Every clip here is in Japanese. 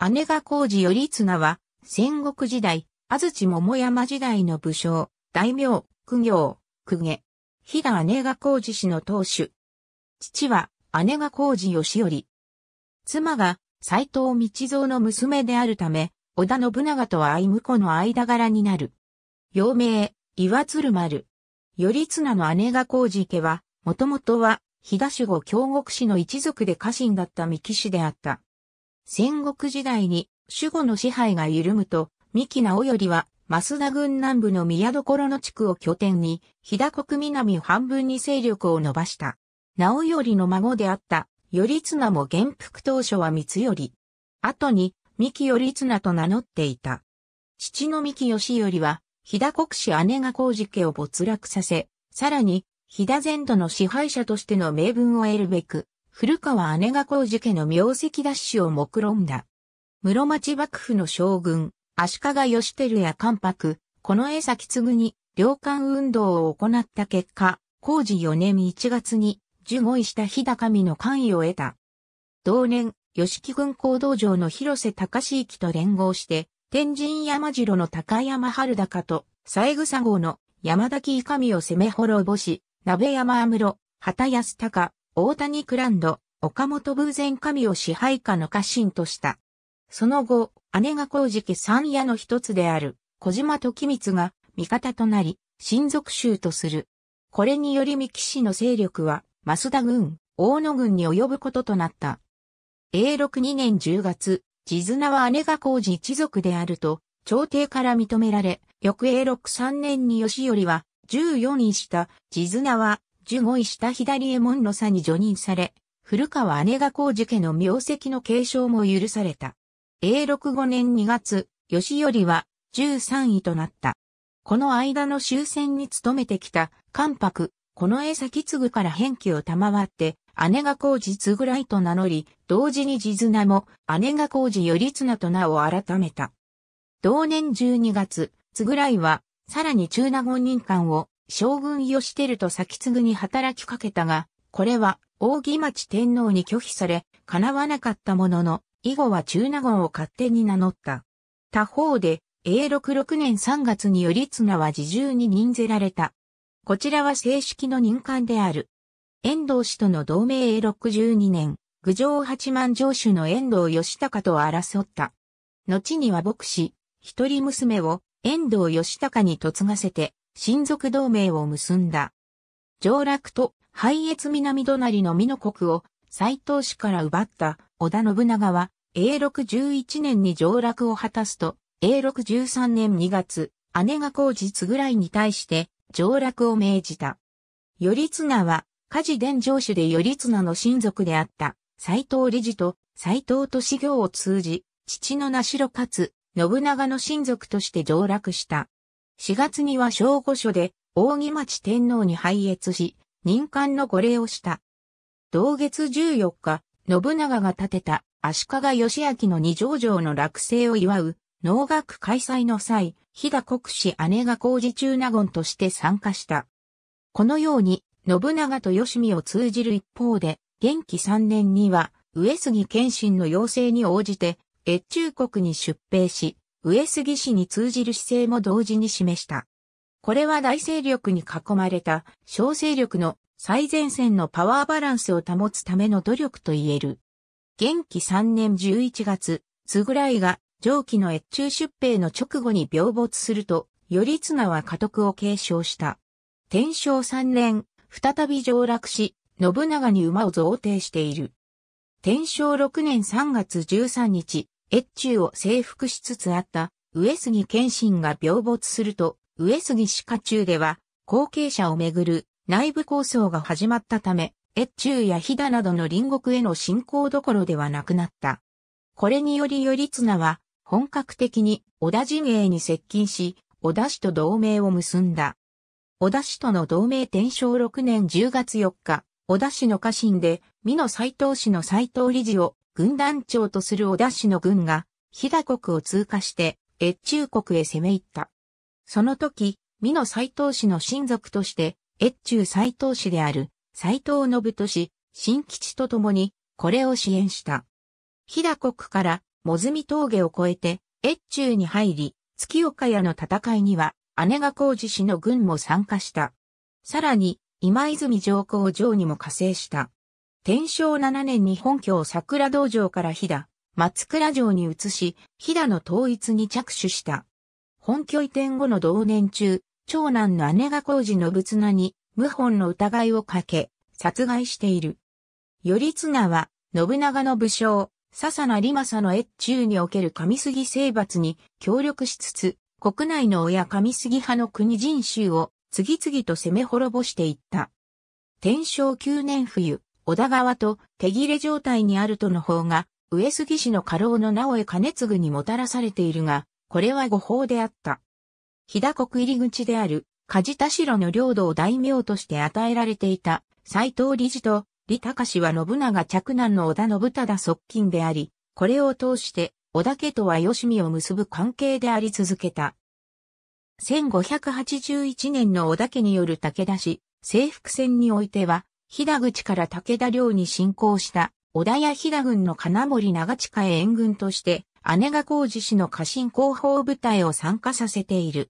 姉が工事頼綱は、戦国時代、安土桃山時代の武将、大名、公行、公家。日田姉が工事氏の当主。父は、姉が工事義頼。妻が、斎藤道蔵の娘であるため、織田信長と愛婿の間柄になる。幼名、岩鶴丸。頼綱の姉が工事家は、もともとは、東騨守護京極氏の一族で家臣だった三木氏であった。戦国時代に守護の支配が緩むと、三木直頼は、増田軍南部の宮所の地区を拠点に、日田国南半分に勢力を伸ばした。直頼の孫であった、頼綱も元服当初は三頼。後に、三木頼綱と名乗っていた。父の三木義頼は、飛騨国氏姉が工事家を没落させ、さらに、飛騨全土の支配者としての名分を得るべく、古川姉が工事家の名跡奪取を目論んだ。室町幕府の将軍、足利義輝や関白、この江崎継ぐに、領間運動を行った結果、工事4年1月に、受護した日高見の関与を得た。同年、吉木軍行動場の広瀬隆之と連合して、天神山城の高山春高と、三枝号の山崎伊上を攻め滅ぼし、鍋山安室、畑安高、大谷クランド、岡本偶然神を支配下の家臣とした。その後、姉が工事家三夜の一つである、小島時光が味方となり、親族衆とする。これにより三木氏の勢力は、増田軍、大野軍に及ぶこととなった。永禄2年10月、地綱は姉が工事一族であると、朝廷から認められ、翌永禄3年によ頼は、14位した地綱は15位下左衛門の差に除任され、古川姉が工治家の名跡の継承も許された。永禄5年2月、吉頼は13位となった。この間の終戦に勤めてきた関白、この江崎継から返記を賜って、姉が工治継ぐらいと名乗り、同時に地綱も姉が工治頼綱と名を改めた。同年12月、継ぐらいは、さらに中納言任官を将軍義輝と先継ぐに働きかけたが、これは扇町天皇に拒否され、叶わなかったものの、以後は中納言を勝手に名乗った。他方で、永禄6年3月に頼綱は自重に任ぜられた。こちらは正式の任官である。遠藤氏との同盟永禄12年、郡上八幡城主の遠藤義高と争った。後には牧師、一人娘を遠藤義高に嫁がせて、親族同盟を結んだ。上洛と廃越南隣の美濃国を斎藤氏から奪った織田信長は、永禄11年に上洛を果たすと、永禄13年2月、姉が後日ぐらいに対して上洛を命じた。頼綱は、家事伝承主で頼綱の親族であった斎藤理事と斎藤市行を通じ、父の名代かつ、信長の親族として上洛した。4月には小御所で、扇町天皇に拝謁し、任官の御礼をした。同月14日、信長が建てた足利義明の二条城の落成を祝う、農学開催の際、飛騨国士姉が工事中納言として参加した。このように、信長と吉見を通じる一方で、元気3年には、上杉謙信の要請に応じて、越中国に出兵し、上杉氏に通じる姿勢も同時に示した。これは大勢力に囲まれた小勢力の最前線のパワーバランスを保つための努力と言える。元気3年11月、津ぐらいが上記の越中出兵の直後に病没すると、頼綱は家督を継承した。天正3年、再び上洛し、信長に馬を贈呈している。天正6年3月13日、越中を征服しつつあった上杉謙信が病没すると、上杉歯家中では、後継者をめぐる内部構想が始まったため、越中や飛騨などの隣国への侵攻どころではなくなった。これにより頼綱は、本格的に織田陣営に接近し、織田氏と同盟を結んだ。織田氏との同盟天正6年10月4日、織田氏の家臣で、美濃斎藤氏の斎藤理事を軍団長とする織田氏の軍が、飛騨国を通過して、越中国へ攻め入った。その時、美濃斎藤氏の親族として、越中斎藤氏である斎藤信俊、新吉と共に、これを支援した。飛騨国から、もずみ峠を越えて、越中に入り、月岡屋の戦いには、姉が工事氏の軍も参加した。さらに、今泉上皇城にも加勢した。天正7年に本郷桜道場から飛騨、松倉城に移し、飛騨の統一に着手した。本拠移転後の同年中、長男の姉が工事の仏名に、謀反の疑いをかけ、殺害している。頼綱は、信長の武将、笹名利政の越中における上杉征伐に協力しつつ、国内の親上杉派の国人衆を次々と攻め滅ぼしていった。天正9年冬、小田川と手切れ状態にあるとの方が、上杉氏の家老の直江兼次にもたらされているが、これは誤報であった。飛騨国入り口である、梶田城の領土を大名として与えられていた、斎藤理事と、李隆は信長嫡男の織田信忠側近であり、これを通して、織田家とは吉見を結ぶ関係であり続けた。1581年の織田家による武田氏、征服戦においては、飛騨口から武田領に侵攻した織田や飛騨軍の金森長近へ援軍として、姉が工事氏の家臣広報部隊を参加させている。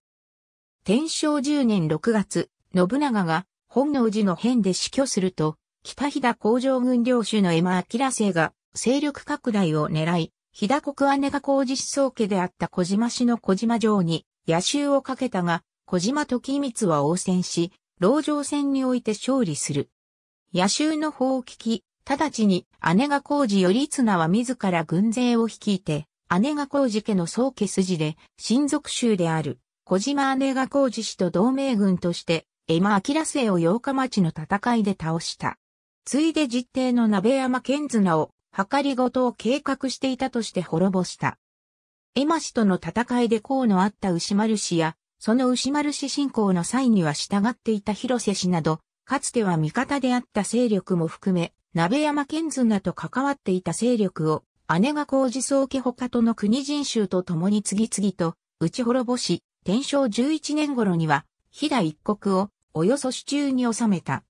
天正10年6月、信長が本能寺の変で死去すると、北飛騨工場軍領主の江間明生が勢力拡大を狙い、飛騨国姉が工事思想家であった小島氏の小島城に野襲をかけたが、小島時光は応戦し、牢城戦において勝利する。野州の法を聞き、直ちに姉が工事頼綱は自ら軍勢を率いて、姉が工事家の宗家筋で、親族衆である、小島姉が工事氏と同盟軍として、エマ・アキラを八日町の戦いで倒した。ついで実定の鍋山健綱を、かりごとを計画していたとして滅ぼした。エマ氏との戦いで功のあった牛丸氏や、その牛丸氏信仰の際には従っていた広瀬氏など、かつては味方であった勢力も含め、鍋山健綱と関わっていた勢力を、姉が工事総家他との国人衆と共に次々と、打ち滅ぼし、天正11年頃には、飛騨一国を、およそ手中に収めた。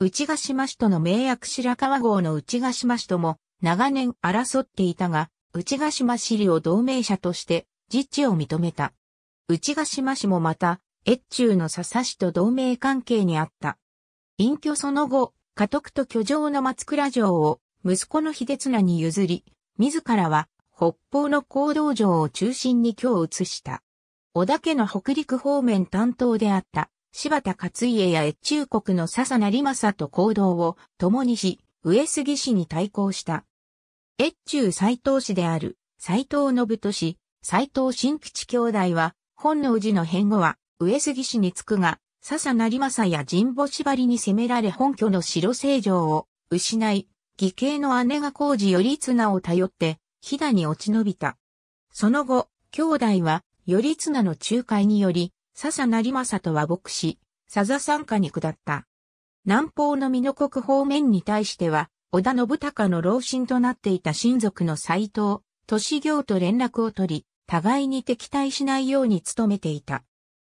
内ヶ島氏との名役白川郷の内ヶ島氏とも、長年争っていたが、内ヶ島氏を同盟者として、実地を認めた。内ヶ島氏もまた、越中の笹氏と同盟関係にあった。隠居その後、家督と居城の松倉城を息子の秀綱に譲り、自らは北方の行動城を中心に今日移した。織田家の北陸方面担当であった柴田勝家や越中国の笹成政と行動を共にし、上杉氏に対抗した。越中斎藤氏である斎藤信都氏、斎藤新吉兄弟は本能寺の変後は上杉氏につくが、笹成政や神保縛りに攻められ本拠の城成城を失い、義兄の姉が工事頼綱を頼って、飛騨に落ち延びた。その後、兄弟は、頼綱の仲介により、笹成政と和睦し、佐座参加に下った。南方の美濃国方面に対しては、織田信孝の老臣となっていた親族の斎藤、都市行と連絡を取り、互いに敵対しないように努めていた。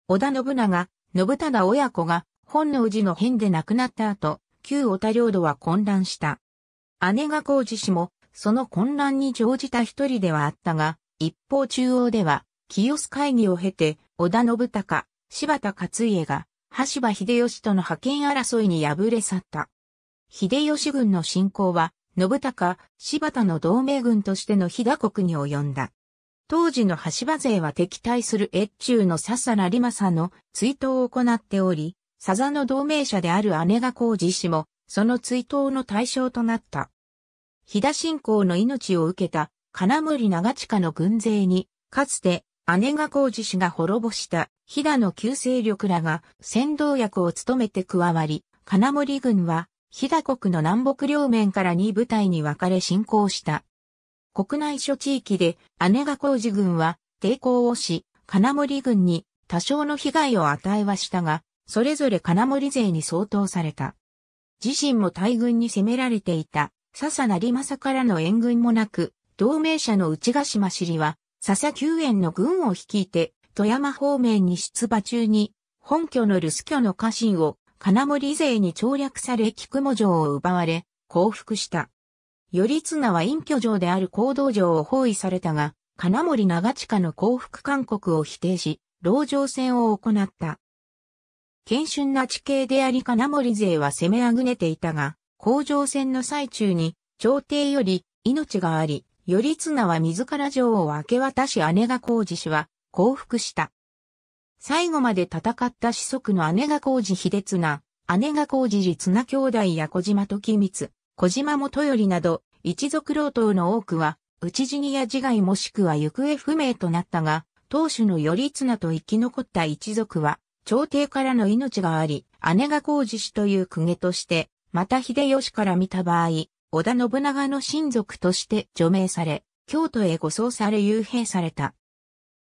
織田信長、信忠親子が本能寺の変で亡くなった後、旧小田領土は混乱した。姉が工事氏も、その混乱に乗じた一人ではあったが、一方中央では、清須会議を経て、織田信孝、柴田勝家が、羽柴秀吉との派遣争いに敗れ去った。秀吉軍の侵攻は、信孝、柴田の同盟軍としての飛騨国に及んだ。当時の橋場勢は敵対する越中の笹成政の追悼を行っており、笹々の同盟者である姉が孔子氏も、その追悼の対象となった。飛騨信仰の命を受けた金森長近の軍勢に、かつて姉が孔子氏が滅ぼした飛騨の旧勢力らが先導役を務めて加わり、金森軍は飛騨国の南北両面から2部隊に分かれ進行した。国内諸地域で姉が工事軍は抵抗をし、金森軍に多少の被害を与えはしたが、それぞれ金森勢に相当された。自身も大軍に攻められていた、笹成政からの援軍もなく、同盟者の内ヶ島尻は、笹救園の軍を率いて、富山方面に出馬中に、本拠の留守居の家臣を金森勢に調略され菊も城を奪われ、降伏した。頼綱は隠居城である行動城を包囲されたが、金森長近の降伏勧告を否定し、牢城戦を行った。謙春な地形であり金森勢は攻めあぐねていたが、工場戦の最中に、朝廷より命があり、頼綱は自ら城を明け渡し姉が工事氏は降伏した。最後まで戦った子息の姉が工事秀綱、姉が工事立綱兄弟や小島時光、小島元頼など、一族老頭の多くは、内地死にや自害もしくは行方不明となったが、当主の頼綱と生き残った一族は、朝廷からの命があり、姉が工子氏という公家として、また秀吉から見た場合、織田信長の親族として除名され、京都へ護送され幽閉された。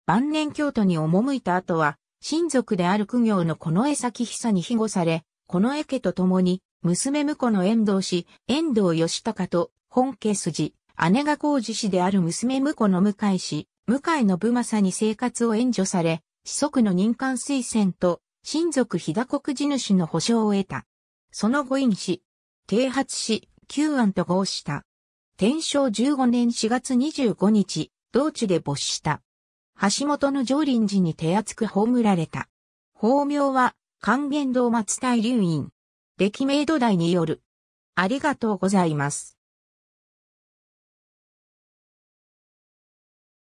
晩年京都に赴いた後は、親族である公業の近衛崎久に庇護され、近衛家と共に、娘婿の遠藤氏、遠藤義隆と本家筋、姉が工事氏である娘婿の向井氏、向井信政に生活を援助され、子息の任官推薦と、親族日高国地主の保証を得た。その後院し、啓発し、旧案と合した。天正15年4月25日、同地で没した。橋本の上林寺に手厚く葬られた。法名は、還元堂松大流院。歴明土台による。ありがとうございます。